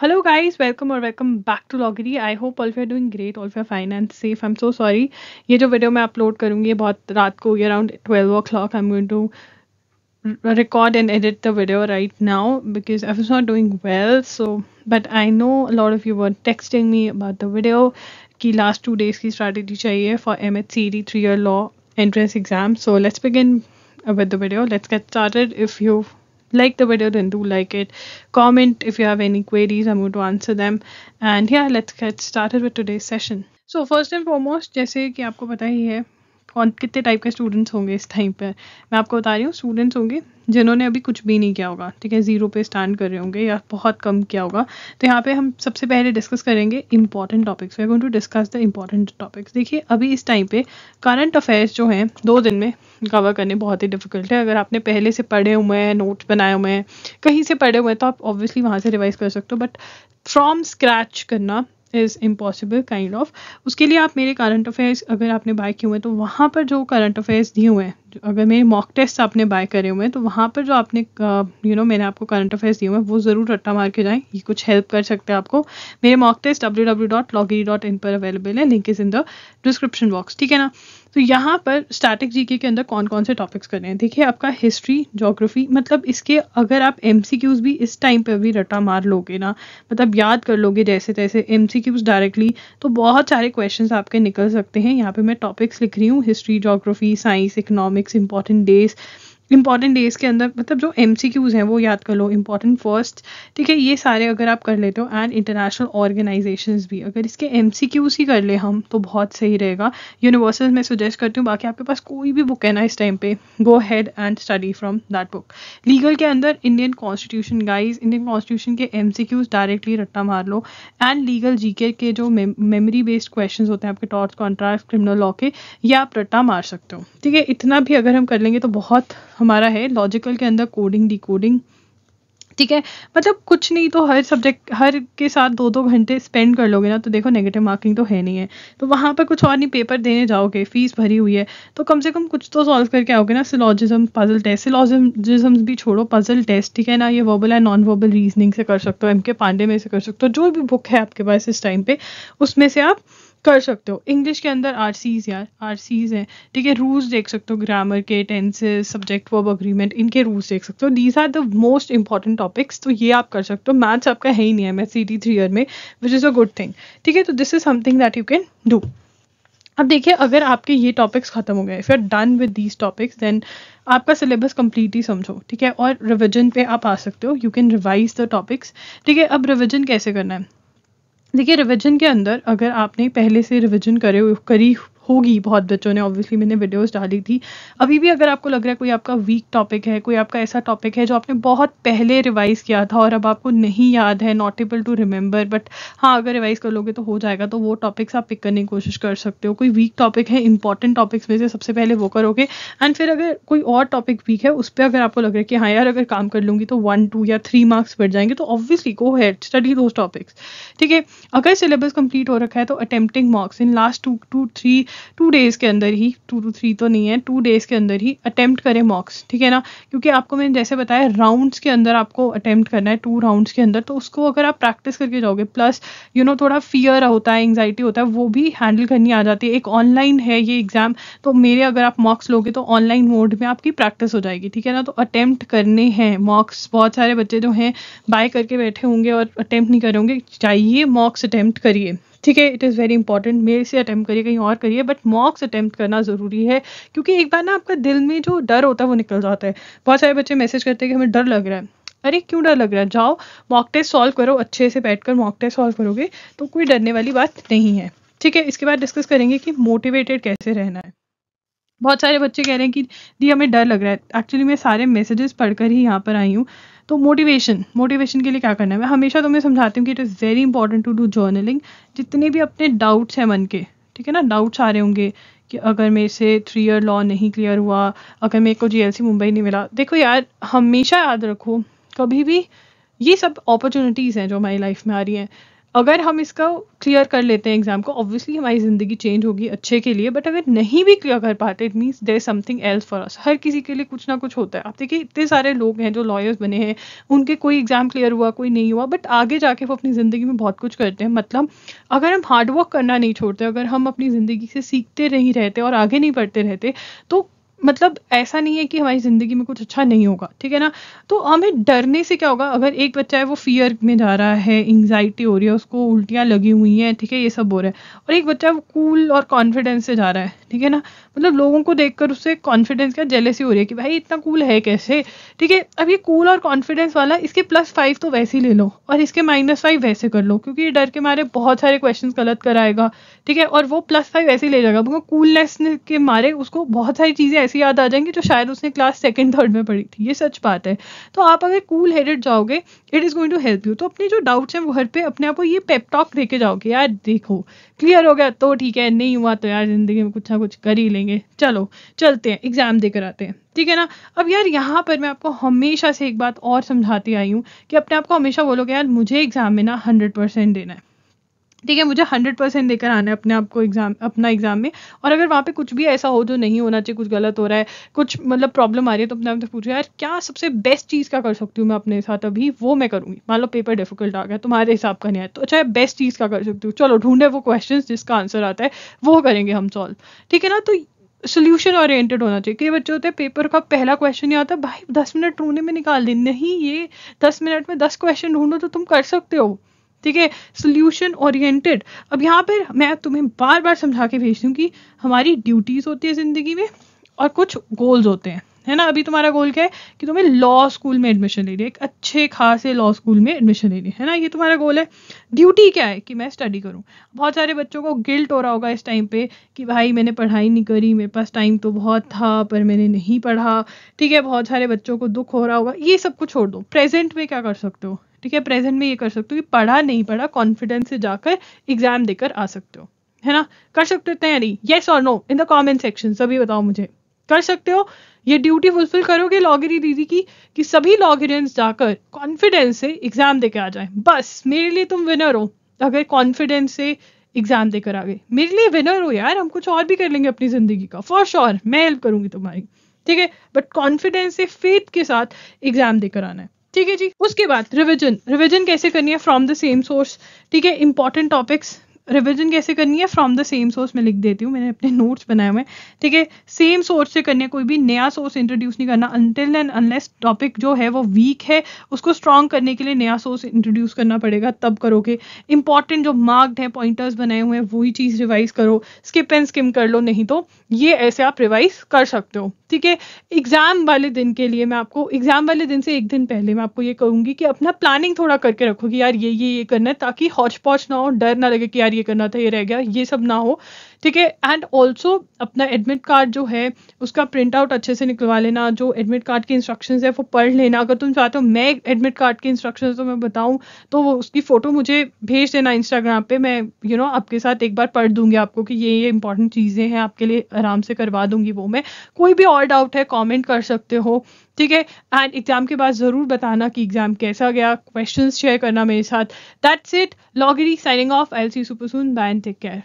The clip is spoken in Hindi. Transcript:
hello guys welcome or welcome back to loggery i hope all of you are doing great all of you are fine and safe i'm so sorry ये जो वीडियो मैं अपलोड करूँगी बहुत रात को होगी around twelve o'clock I am going to record and edit the video right now because I was not doing well. So, but I know a lot of you were texting me about the video की last two days की strategy चाहिए for MHCD three year law entrance exam. So let's begin with the video. Let's get started. If you like the video then do like it comment if you have any queries i'm going to answer them and yeah let's get started with today's session so first and foremost जैसे कि आपको पता ही है कौन कितने टाइप के स्टूडेंट्स होंगे इस टाइम पे मैं आपको बता रही हूँ स्टूडेंट्स होंगे जिन्होंने अभी कुछ भी नहीं किया होगा ठीक है ज़ीरो पे स्टैंड कर रहे होंगे या बहुत कम किया होगा तो यहाँ पे हम सबसे पहले डिस्कस करेंगे important topics we going to discuss the important topics देखिए अभी इस टाइम पे करंट अफेयर्स जो हैं दो दिन में कवर करने बहुत ही डिफिकल्ट है अगर आपने पहले से पढ़े हुए हैं नोट्स बनाए हुए हैं कहीं से पढ़े हुए हैं तो आप ऑब्वियसली वहाँ से रिवाइज कर सकते हो बट फ्रॉम स्क्रैच करना इज़ इम्पॉसिबल काइंड ऑफ उसके लिए आप मेरे करंट अफेयर्स अगर आपने बाय किए हुए हैं तो वहाँ पर जो करंट अफेयर्स दिए हुए हैं अगर मेरे मॉक टेस्ट आपने बाय करे हुए हैं तो वहाँ पर जो आपने यू नो मैंने आपको करंट अफेयर्स दिए हुए हैं वो ज़रूर रट्टा मार के जाएं ये कुछ हेल्प कर सकते हैं आपको मेरे mock test W W dot logry dot in पर अवेलेबल है link is in the description box ठीक है ना तो यहाँ पर स्टैटिक जीके के अंदर कौन कौन से टॉपिक्स करने हैं देखिए आपका हिस्ट्री जोग्राफी मतलब इसके अगर आप एम भी इस टाइम पर भी रटा मार लोगे ना मतलब याद कर लोगे जैसे तैसे एम डायरेक्टली तो बहुत सारे क्वेश्चन आपके निकल सकते हैं यहाँ पर मैं टॉपिक्स लिख रही हूँ history geography science economics six important days important days के अंदर मतलब जो एम हैं वो याद कर लो इंपॉर्टेंट फर्स्ट ठीक है ये सारे अगर आप कर लेते हो एंड इंटरनेशनल ऑर्गेनाइजेशन भी अगर इसके एम ही कर ले हम तो बहुत सही रहेगा यूनिवर्सल मैं सुजेस्ट करती हूँ बाकी आपके पास कोई भी बुक है ना इस टाइम पे go ahead and study from that book legal के अंदर Indian constitution guys Indian constitution के एम डायरेक्टली रट्टा मार लो एंड लीगल जी के जो मेमोरी बेस्ड क्वेश्चन होते हैं आपके टॉर्च कॉन्ट्रास्ट क्रिमिनल लॉ के ये आप रट्टा मार सकते हो ठीक है इतना भी अगर हम कर लेंगे तो बहुत हमारा है लॉजिकल के अंदर कोडिंग डिकोडिंग ठीक है मतलब कुछ नहीं तो हर सब्जेक्ट हर के साथ दो दो घंटे स्पेंड कर लोगे ना तो देखो नेगेटिव मार्किंग तो है नहीं है तो वहाँ पर कुछ और नहीं पेपर देने जाओगे फीस भरी हुई है तो कम से कम कुछ तो सॉल्व करके आओगे ना सिलॉजिज्म पजल टेस्ट सिलॉजिज्म भी छोड़ो पजल टेस्ट ठीक है ना ये verbal and non verbal reasoning से कर सकते हो एम के पांडे में से कर सकते हो जो भी बुक है आपके पास इस टाइम पे उसमें से आप कर सकते हो इंग्लिश के अंदर आर सीज यार आर सीज हैं ठीक है रूल्स देख सकते हो ग्रामर के टेंसेज सब्जेक्ट वर्ब अग्रीमेंट इनके रूल्स देख सकते हो these are the most important topics तो ये आप कर सकते हो मैथ्स आपका है ही नहीं है math C T three year में which is a good thing ठीक है तो this is something that you can do अब देखिए अगर आपके ये टॉपिक्स खत्म हो गए if you done with these topics then आपका सिलेबस कंप्लीट ही समझो ठीक है और रिविजन पे आप आ सकते हो you can revise the topics ठीक है अब रिविजन कैसे करना है देखिए रिविजन के अंदर अगर आपने पहले से रिविजन करे करी होगी बहुत बच्चों ने ऑब्वियसली मैंने वीडियोस डाली थी अभी भी अगर आपको लग रहा है कोई आपका वीक टॉपिक है कोई आपका ऐसा टॉपिक है जो आपने बहुत पहले रिवाइज़ किया था और अब आपको नहीं याद है not able to remember but हाँ अगर रिवाइज़ कर लोगे तो हो जाएगा तो वो टॉपिक्स आप पिक करने की कोशिश कर सकते हो कोई वीक टॉपिक है इंपॉर्टेंट टॉपिक्स में से सबसे पहले वो करोगे एंड फिर अगर कोई और टॉपिक वीक है उस पर अगर आपको लग रहा है कि हाँ यार अगर काम कर लूँगी तो वन टू या थ्री मार्क्स बढ़ जाएंगे तो obviously go head study those topics ठीक है अगर सिलेबस कंप्लीट हो रखा है तो attempting marks in last two two three two days के अंदर ही टू टू थ्री तो नहीं है टू डेज़ के अंदर ही अटैम्प्ट करें मॉक्स ठीक है ना क्योंकि आपको मैंने जैसे बताया राउंड्स के अंदर आपको अटैम्प्ट करना है टू राउंड्स के अंदर तो उसको अगर आप प्रैक्टिस करके जाओगे प्लस यू नो थोड़ा फियर होता है एंगजाइटी होता है वो भी हैंडल करनी आ जाती है एक ऑनलाइन है ये एग्ज़ाम तो मेरे अगर आप मॉक्स लोगे तो ऑनलाइन मोड में आपकी प्रैक्टिस हो जाएगी ठीक है ना तो अटैम्प्ट करने हैं मॉक्स बहुत सारे बच्चे जो हैं बाय करके बैठे होंगे और अटैम्प्ट नहीं करेंगे चाहिए मॉक्स अटैम्प्ट करिए ठीक है इट इज़ वेरी इंपॉर्टेंट मेरे से अटैम्प्ट करिए कहीं और करिए बट मॉक्स अटैम्प्ट करना ज़रूरी है क्योंकि एक बार ना आपका दिल में जो डर होता है वो निकल जाता है बहुत सारे बच्चे मैसेज करते हैं कि हमें डर लग रहा है अरे क्यों डर लग रहा है जाओ मॉक टेस्ट सॉल्व करो अच्छे से बैठकर मॉक टेस्ट सॉल्व करोगे तो कोई डरने वाली बात नहीं है ठीक है इसके बाद डिस्कस करेंगे कि मोटिवेटेड कैसे रहना है बहुत सारे बच्चे कह रहे हैं कि दी हमें डर लग रहा है एक्चुअली मैं सारे मैसेजेस पढ़कर ही यहाँ पर आई हूँ तो मोटिवेशन मोटिवेशन के लिए क्या करना है मैं हमेशा तुम्हें समझाती हूँ कि it is very important to do journaling जितने भी अपने डाउट्स हैं मन के ठीक है ना डाउट्स आ रहे होंगे कि अगर मेरे से थ्री ईयर लॉ नहीं क्लियर हुआ अगर मेरे को जी मुंबई नहीं मिला देखो यार हमेशा याद रखो कभी भी ये सब अपॉर्चुनिटीज़ हैं जो हमारी लाइफ में आ रही हैं अगर हम इसका क्लियर कर लेते हैं एग्जाम को ऑब्वियसली हमारी ज़िंदगी चेंज होगी अच्छे के लिए बट अगर नहीं भी क्लियर कर पाते it means there something else for us हर किसी के लिए कुछ ना कुछ होता है आप देखिए इतने सारे लोग हैं जो लॉयर्स बने हैं उनके कोई एग्ज़ाम क्लियर हुआ कोई नहीं हुआ बट आगे जाके वो अपनी ज़िंदगी में बहुत कुछ करते हैं मतलब अगर हम हार्डवर्क करना नहीं छोड़ते अगर हम अपनी ज़िंदगी से सीखते नहीं रहते और आगे नहीं बढ़ते रहते तो मतलब ऐसा नहीं है कि हमारी ज़िंदगी में कुछ अच्छा नहीं होगा ठीक है ना तो हमें डरने से क्या होगा अगर एक बच्चा है वो फियर में जा रहा है एंगजाइटी हो रही है उसको उल्टियाँ लगी हुई हैं ठीक है ये सब हो रहा है और एक बच्चा वो कूल और कॉन्फिडेंस से जा रहा है ठीक है ना मतलब लोगों को कर उससे कॉन्फिडेंस क्या जेलेसी हो रही है कि भाई इतना कूल है कैसे ठीक है अब ये कूल और कॉन्फिडेंस वाला इसके प्लस फाइव तो वैसे ही ले लो और इसके माइनस फाइव वैसे कर लो क्योंकि ये डर के मारे बहुत सारे क्वेश्चन गलत कराएगा ठीक है और वो प्लस फाइव वैसे ही ले जाएगा कूलनेस के मारे उसको बहुत सारी चीज़ें ऐसी याद आ जाएंगी जो शायद उसने क्लास सेकेंड थर्ड में पढ़ी थी ये सच बात है तो आप अगर कूल हेडेड जाओगे it is going to help you तो अपने जो डाउट्स हैं वो हर पे अपने आप को ये पेपटॉक देके जाओगे यार देखो क्लियर हो गया तो ठीक है नहीं हुआ तो यार ज़िंदगी में कुछ ना कुछ कर ही लेंगे चलो चलते हैं एग्ज़ाम देकर आते हैं ठीक है ना अब यार यहाँ पर मैं आपको हमेशा से एक बात और समझाती आई हूँ कि अपने आप को हमेशा बोलोगे यार मुझे एग्ज़ाम में ना हंड्रेड देना है ठीक है मुझे हंड्रेड परसेंट देकर आना है अपने आप को एग्जाम अपना एग्जाम में और अगर वहाँ पे कुछ भी ऐसा हो जो नहीं होना चाहिए कुछ गलत हो रहा है कुछ मतलब प्रॉब्लम आ रही है तो अपने आप से पूछो यार क्या सबसे बेस्ट चीज़ का कर सकती हूँ मैं अपने साथ अभी वो मैं करूँगी मान लो पेपर डिफिकल्ट आ गया तुम्हारे हिसाब का नहीं आया तो अच्छा बेस्ट चीज़ का कर सकती हूँ चलो ढूंढे वो क्वेश्चन जिसका आंसर आता है वो करेंगे हम सॉल्व ठीक है ना तो सोल्यूशन ओरिएंटेड होना चाहिए कई बच्चे होते हैं पेपर का पहला क्वेश्चन ही आता भाई दस मिनट ढूंढने में निकाल दें नहीं ये दस मिनट में दस क्वेश्चन ढूंढो तो तुम कर सकते हो ठीक है सोल्यूशन ओरिएंटेड अब यहाँ पर मैं तुम्हें बार बार समझा के भेज दूँ कि हमारी ड्यूटीज़ होती है ज़िंदगी में और कुछ गोल्स होते हैं है ना अभी तुम्हारा गोल क्या है कि तुम्हें लॉ स्कूल में एडमिशन लेनी है एक अच्छे खासे लॉ स्कूल में एडमिशन लेनी है ना ये तुम्हारा गोल है ड्यूटी क्या है कि मैं स्टडी करूँ बहुत सारे बच्चों को गिल्ट हो रहा होगा इस टाइम पे कि भाई मैंने पढ़ाई नहीं करी मेरे पास टाइम तो बहुत था पर मैंने नहीं पढ़ा ठीक है बहुत सारे बच्चों को दुख हो रहा होगा ये सब कुछ छोड़ दो प्रेजेंट में क्या कर सकते हो ठीक है प्रेजेंट में ये कर सकते हो कि पढ़ा नहीं पढ़ा कॉन्फिडेंस से जाकर एग्जाम देकर आ सकते हो है ना कर सकते हो तैयारी येस और no in the comment section सभी बताओ मुझे कर सकते हो ये ड्यूटी फुलफिल करोगे लॉगरी दीदी की कि सभी लॉगरियंस जाकर कॉन्फिडेंस से एग्जाम देकर आ जाए बस मेरे लिए तुम विनर हो अगर कॉन्फिडेंस से एग्जाम देकर आ गए मेरे लिए विनर हो यार हम कुछ और भी कर लेंगे अपनी जिंदगी का फॉर श्योर मैं हेल्प करूंगी तुम्हारी ठीक है बट कॉन्फिडेंस से फेथ के साथ एग्जाम देकर आना है ठीक है जी उसके बाद रिविजन रिविजन कैसे करनी है फ्रॉम द सेम सोर्स ठीक है इंपॉर्टेंट टॉपिक्स रिविजन कैसे करनी है फ्रॉम द सेम सोर्स मैं लिख देती हूँ मैंने अपने नोट्स बनाए हुए ठीक है सेम सोर्स से करनी है कोई भी नया सोर्स इंट्रोड्यूस नहीं करना अनटिल एंड अनलेस टॉपिक जो है वो वीक है उसको स्ट्रॉन्ग करने के लिए नया सोर्स इंट्रोड्यूस करना पड़ेगा तब करोगे इंपॉर्टेंट जो मार्क्ड है पॉइंटर्स बनाए हुए हैं वही चीज़ रिवाइज करो स्किप एंड स्किम कर लो नहीं तो ये ऐसे आप रिवाइज कर सकते हो ठीक है एग्जाम वाले दिन के लिए मैं आपको एग्जाम वाले दिन से एक दिन पहले मैं आपको ये कहूंगी कि अपना प्लानिंग थोड़ा करके रखोगी यार ये ये ये करना है ताकि हॉच पॉच ना हो डर ना लगे कि यार ये करना था ये रह गया ये सब ना हो ठीक है एंड ऑल्सो अपना एडमिट कार्ड जो है उसका प्रिंट आउट अच्छे से निकलवा लेना जो एडमिट कार्ड की इंस्ट्रक्शंस है वो पढ़ लेना अगर तुम चाहते हो मैं एडमिट कार्ड की इंस्ट्रक्शंस तो मैं बताऊँ तो वो उसकी फ़ोटो मुझे भेज देना इंस्टाग्राम पे मैं यू you नो know, आपके साथ एक बार पढ़ दूंगी आपको कि ये ये इंपॉर्टेंट चीज़ें हैं आपके लिए आराम से करवा दूंगी वो मैं कोई भी और डाउट है कॉमेंट कर सकते हो ठीक है एंड एग्जाम के बाद ज़रूर बताना कि एग्जाम कैसा गया क्वेश्चंस शेयर करना मेरे साथ दैट्स इट लॉगरी signing off I'll see super soon soon take care